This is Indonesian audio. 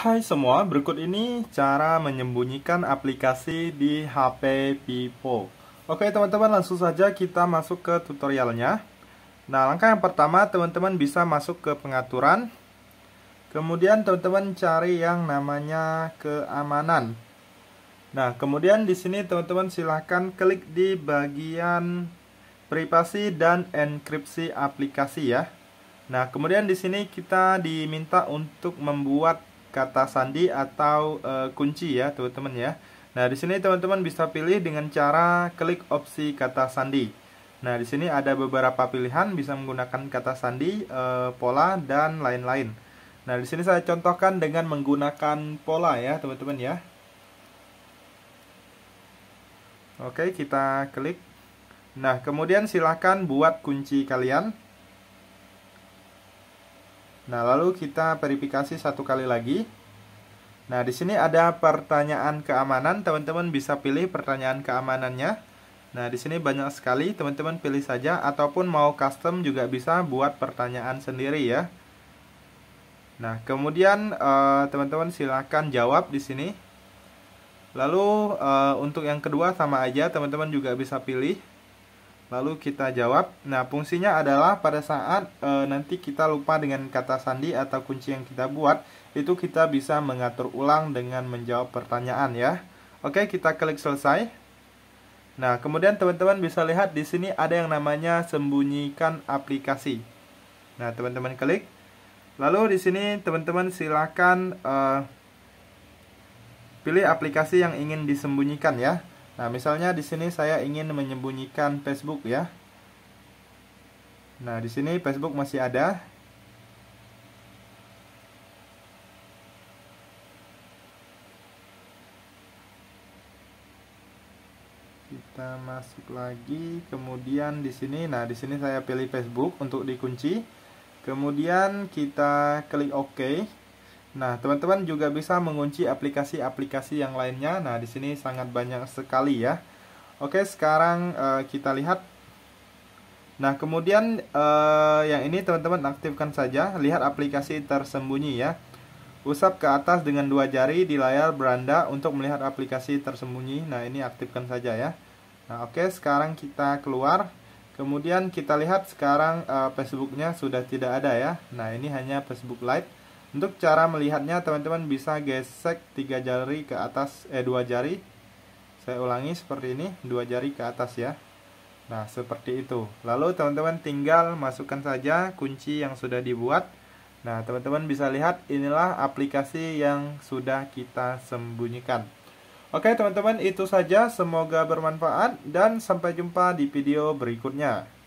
Hai semua, berikut ini cara menyembunyikan aplikasi di HP Vivo. Oke teman-teman, langsung saja kita masuk ke tutorialnya. Nah, langkah yang pertama teman-teman bisa masuk ke pengaturan. Kemudian teman-teman cari yang namanya keamanan. Nah, kemudian di sini teman-teman silahkan klik di bagian privasi dan enkripsi aplikasi ya. Nah, kemudian di sini kita diminta untuk membuat kata sandi atau e, kunci ya teman-teman ya. Nah di sini teman-teman bisa pilih dengan cara klik opsi kata sandi. Nah di sini ada beberapa pilihan bisa menggunakan kata sandi, e, pola dan lain-lain. Nah di sini saya contohkan dengan menggunakan pola ya teman-teman ya. Oke kita klik. Nah kemudian silahkan buat kunci kalian. Nah, lalu kita verifikasi satu kali lagi. Nah, di sini ada pertanyaan keamanan. Teman-teman bisa pilih pertanyaan keamanannya. Nah, di sini banyak sekali. Teman-teman pilih saja ataupun mau custom juga bisa buat pertanyaan sendiri ya. Nah, kemudian eh, teman-teman eh, silahkan jawab di sini. Lalu eh, untuk yang kedua sama aja, teman-teman juga bisa pilih lalu kita jawab. Nah, fungsinya adalah pada saat e, nanti kita lupa dengan kata sandi atau kunci yang kita buat, itu kita bisa mengatur ulang dengan menjawab pertanyaan ya. Oke, kita klik selesai. Nah, kemudian teman-teman bisa lihat di sini ada yang namanya sembunyikan aplikasi. Nah, teman-teman klik. Lalu di sini teman-teman silakan e, pilih aplikasi yang ingin disembunyikan ya. Nah, misalnya di sini saya ingin menyembunyikan Facebook ya. Nah, di sini Facebook masih ada. Kita masuk lagi, kemudian di sini nah di sini saya pilih Facebook untuk dikunci. Kemudian kita klik OK. Nah, teman-teman juga bisa mengunci aplikasi-aplikasi yang lainnya. Nah, di sini sangat banyak sekali ya. Oke, sekarang uh, kita lihat. Nah, kemudian uh, yang ini teman-teman aktifkan saja. Lihat aplikasi tersembunyi ya. Usap ke atas dengan dua jari di layar beranda untuk melihat aplikasi tersembunyi. Nah, ini aktifkan saja ya. Nah, oke, sekarang kita keluar. Kemudian kita lihat sekarang uh, Facebooknya sudah tidak ada ya. Nah, ini hanya Facebook Lite. Untuk cara melihatnya, teman-teman bisa gesek tiga jari ke atas, eh dua jari. Saya ulangi seperti ini, dua jari ke atas ya. Nah, seperti itu. Lalu teman-teman tinggal masukkan saja kunci yang sudah dibuat. Nah, teman-teman bisa lihat inilah aplikasi yang sudah kita sembunyikan. Oke, teman-teman, itu saja. Semoga bermanfaat dan sampai jumpa di video berikutnya.